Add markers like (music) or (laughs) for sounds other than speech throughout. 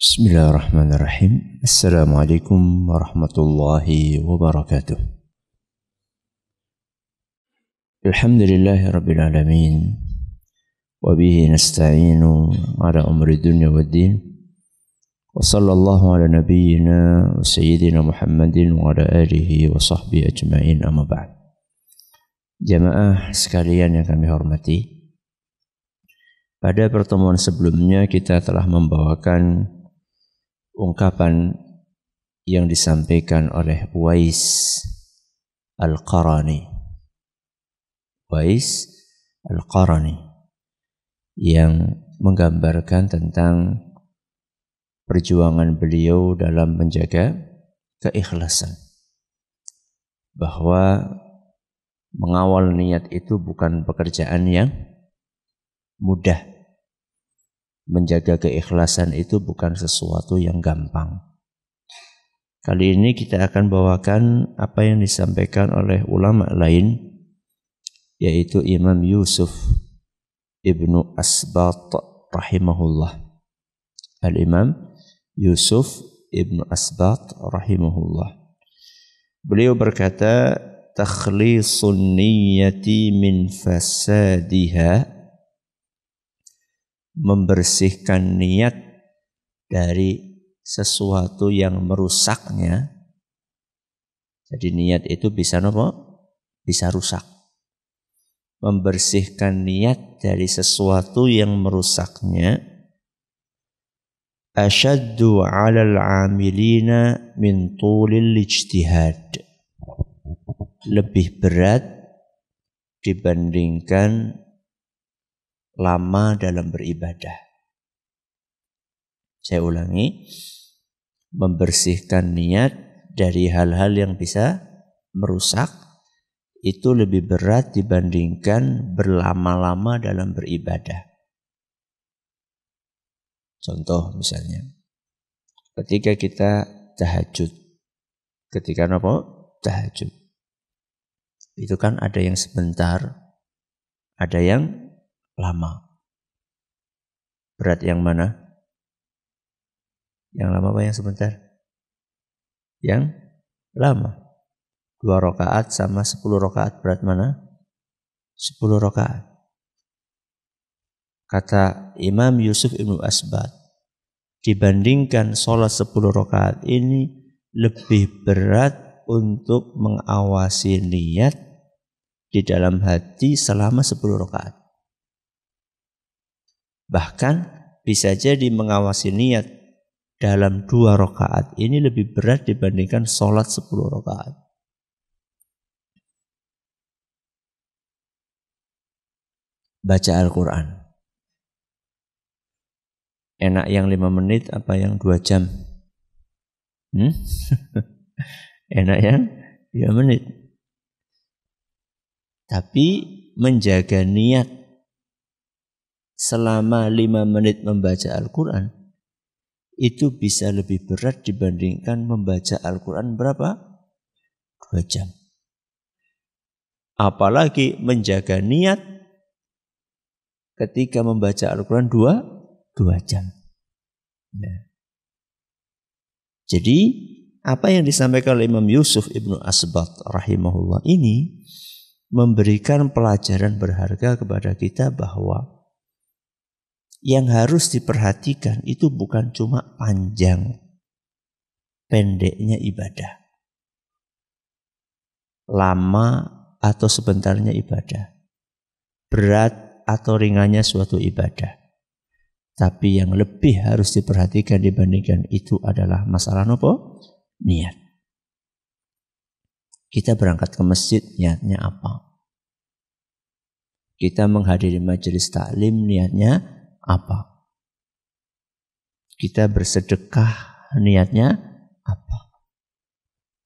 Bismillahirrahmanirrahim. Assalamualaikum warahmatullahi wabarakatuh. Alhamdulillahi rabbil alamin. Wa bihi nasta'inu ala umri dunya waddin. Wa sallallahu ala nabiyyina wa sayyidina Muhammadin wa ala alihi wa sahbihi ajma'in amma ba'd. Jamaah sekalian yang kami hormati. Pada pertemuan sebelumnya kita telah membawakan ungkapan yang disampaikan oleh Wais Al-Qarani. Wais Al-Qarani yang menggambarkan tentang perjuangan beliau dalam menjaga keikhlasan. Bahwa mengawal niat itu bukan pekerjaan yang mudah menjaga keikhlasan itu bukan sesuatu yang gampang. Kali ini kita akan bawakan apa yang disampaikan oleh ulama lain yaitu Imam Yusuf Ibnu Asbat rahimahullah. Al-Imam Yusuf Ibnu Asbat rahimahullah. Beliau berkata, "Takhlisun niyyati min membersihkan niat dari sesuatu yang merusaknya. Jadi niat itu bisa nopo? Bisa rusak. Membersihkan niat dari sesuatu yang merusaknya asyaddu 'alal 'amilina min tulil ijtihad. Lebih berat dibandingkan lama dalam beribadah. Saya ulangi, membersihkan niat dari hal-hal yang bisa merusak itu lebih berat dibandingkan berlama-lama dalam beribadah. Contoh misalnya, ketika kita tahajud, ketika apa? Tahajud. Itu kan ada yang sebentar, ada yang lama. Berat yang mana? Yang lama apa yang sebentar? Yang lama. Dua rokaat sama sepuluh rokaat berat mana? Sepuluh rokaat. Kata Imam Yusuf Ibnu Asbat, dibandingkan sholat sepuluh rokaat ini lebih berat untuk mengawasi niat di dalam hati selama sepuluh rokaat. Bahkan bisa jadi mengawasi niat dalam dua rakaat ini lebih berat dibandingkan sholat sepuluh rakaat. Baca Al-Quran. Enak yang lima menit apa yang dua jam? Hmm? (laughs) Enak yang dua menit. Tapi menjaga niat selama lima menit membaca Al-Quran itu bisa lebih berat dibandingkan membaca Al-Quran berapa? Dua jam. Apalagi menjaga niat ketika membaca Al-Quran dua, dua jam. Ya. Jadi apa yang disampaikan oleh Imam Yusuf Ibnu Asbat rahimahullah ini memberikan pelajaran berharga kepada kita bahwa yang harus diperhatikan itu bukan cuma panjang pendeknya ibadah. Lama atau sebentarnya ibadah. Berat atau ringannya suatu ibadah. Tapi yang lebih harus diperhatikan dibandingkan itu adalah masalah nopo niat. Kita berangkat ke masjid niatnya apa? Kita menghadiri majelis taklim niatnya apa? Kita bersedekah niatnya apa?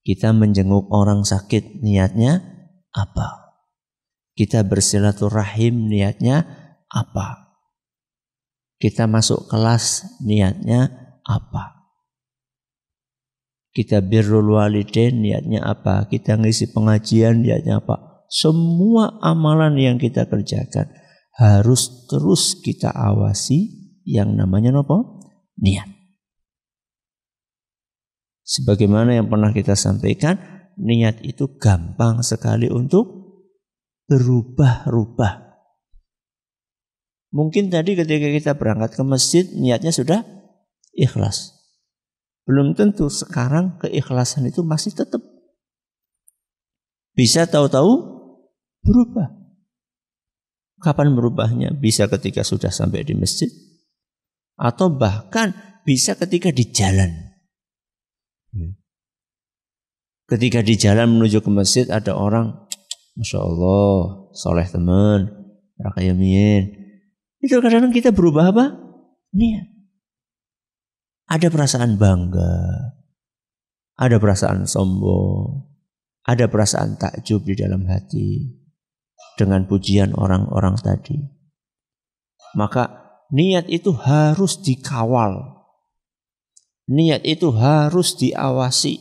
Kita menjenguk orang sakit niatnya apa? Kita bersilaturahim niatnya apa? Kita masuk kelas niatnya apa? Kita birrul walidin niatnya apa? Kita ngisi pengajian niatnya apa? Semua amalan yang kita kerjakan harus terus kita awasi yang namanya nopo niat. Sebagaimana yang pernah kita sampaikan, niat itu gampang sekali untuk berubah-rubah. Mungkin tadi ketika kita berangkat ke masjid, niatnya sudah ikhlas. Belum tentu sekarang keikhlasan itu masih tetap bisa tahu-tahu berubah. Kapan merubahnya Bisa ketika sudah sampai di masjid atau bahkan bisa ketika di jalan. Ya. Ketika di jalan menuju ke masjid ada orang, masya Allah, soleh teman, rakyamin. Itu kadang-kadang kita berubah apa? Niat. Ada perasaan bangga, ada perasaan sombong, ada perasaan takjub di dalam hati dengan pujian orang-orang tadi. Maka niat itu harus dikawal. Niat itu harus diawasi.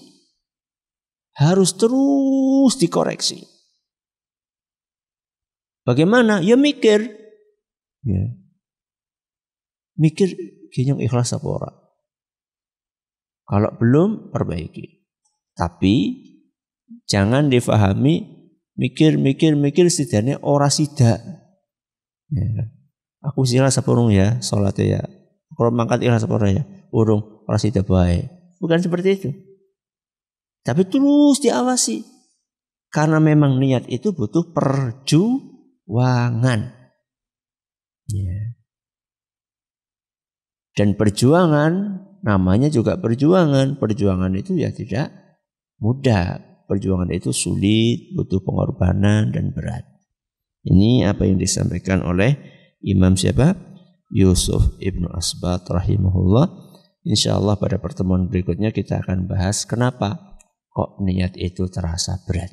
Harus terus dikoreksi. Bagaimana? Ya mikir. Ya. Mikir kayaknya ikhlas apa orang. Kalau belum perbaiki. Tapi jangan difahami mikir mikir mikir setidaknya ora sida ya. aku sih sepurung ya sholat ya kalau mangkat ilah sepurung ya urung ora sida baik bukan seperti itu tapi terus diawasi karena memang niat itu butuh perjuangan ya. dan perjuangan namanya juga perjuangan perjuangan itu ya tidak mudah perjuangan itu sulit, butuh pengorbanan dan berat. Ini apa yang disampaikan oleh Imam siapa? Yusuf Ibnu Asbat rahimahullah. Insya Allah pada pertemuan berikutnya kita akan bahas kenapa kok niat itu terasa berat.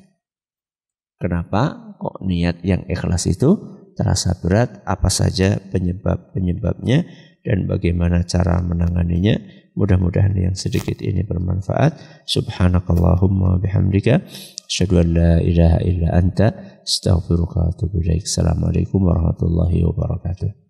Kenapa kok niat yang ikhlas itu terasa berat, apa saja penyebab-penyebabnya dan bagaimana cara menanganinya. Mudah-mudahan yang sedikit ini bermanfaat. Subhanakallahumma bihamdika. Asyadu an la ilaha illa anta. Astaghfirullahaladzim. Assalamualaikum warahmatullahi wabarakatuh.